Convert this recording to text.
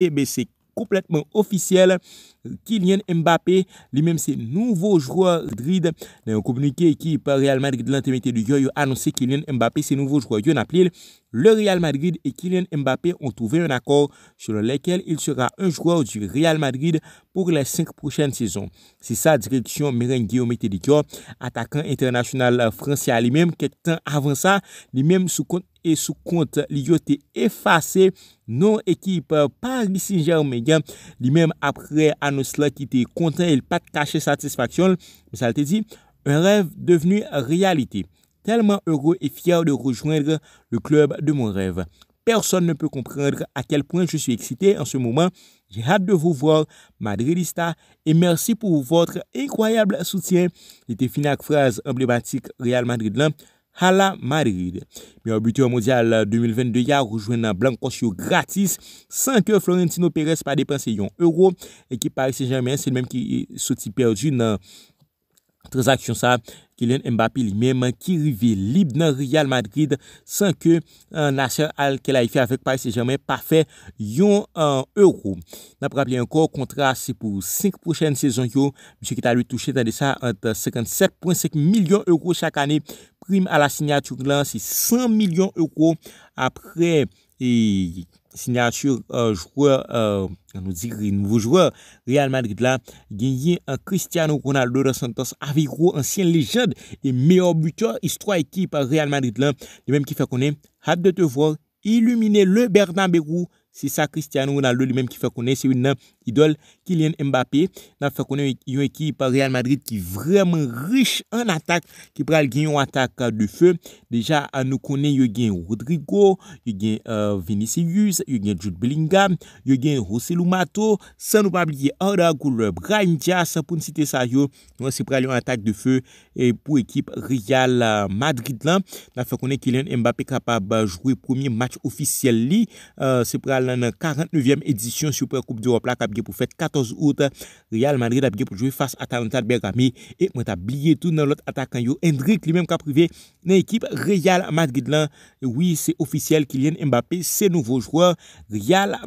Et eh bien, c'est complètement officiel. Kylian Mbappé, lui-même, c'est nouveau joueur Madrid. Dans un communiqué qui par Real Madrid l'intimité du jour, il a annoncé Kylian Mbappé, c'est nouveau joueur. de appelé le Real Madrid et Kylian Mbappé ont trouvé un accord selon lequel il sera un joueur du Real Madrid pour les cinq prochaines saisons. C'est sa direction Mérène Guillaume attaquant international français lui-même, quelques temps avant ça, lui-même sous compte sous compte, compte, li effacé, non non équipe Paris Saint-Germain lui-même après était qu'il était content et pas pat satisfaction. Mais ça te dit, un rêve devenu réalité. Tellement heureux et fier de rejoindre le club de mon rêve. Personne ne peut comprendre à quel point je suis excité en ce moment. J'ai hâte de vous voir, Madridista, et merci pour votre incroyable soutien. C'était Finac phrase emblématique Real Madrid hala Madrid. Mwen obitur mondial 2022 ya, roujwen nan Blancos yo gratis, san ke Florentino Perez pa depanse yon euro, ekip Paris Saint-Germain, se l menm ki soti perdi nan transaksyon sa, Kylian Mbappé li menm, ki rive lib nan Real Madrid, san ke euh, nasher al ke la ife avek Paris Saint-Germain, pa fe yon euro. Nan praple yon kor kontra, se pou 5 prochen sezon yo, mwen se ki ta luy touche, ta de sa anta 57.5 milyon euro chak ane, à la signature là, c'est 100 millions d'euros après et signature euh, joueur, euh, nous nouveau joueur, Real Madrid là, gagné un Cristiano Ronaldo de Santos Aviro, ancien légende et meilleur buteur, histoire équipe Real Madrid là, même qui fait qu'on est, hâte de te voir illuminer le Bernabéu si sa Cristiano ou nan lè lè mèm ki fè konen se wè nan idol Kylian Mbappé nan fè konen yon ekipa Real Madrid ki vremen riche an atak ki pral gen yon atak de fè deja an nou konen yon gen Rodrigo, yon gen euh, Vinicius, yon gen Jude Belinga yon gen Jose Lumato, san nou pabliye Orda, Goulb, Raimdia sa pou nsite sa yon, nou se pral yon atak de fè e, pou ekipa Real euh, Madrid lan, nan fè konen Kylian Mbappé kapab jwè premier match ofisyel li, euh, se pral dans la 49e édition Super Coupe d'Europe la qui pour pour le 14 août. Real Madrid a pour face à à Atalanta Bergami et moi ta oublié tout dans l'autre attaquant. yo Hendrik même qui a privé dans l'équipe Real Madrid là oui c'est officiel, Kylian Mbappé c'est nouveau joueur. Real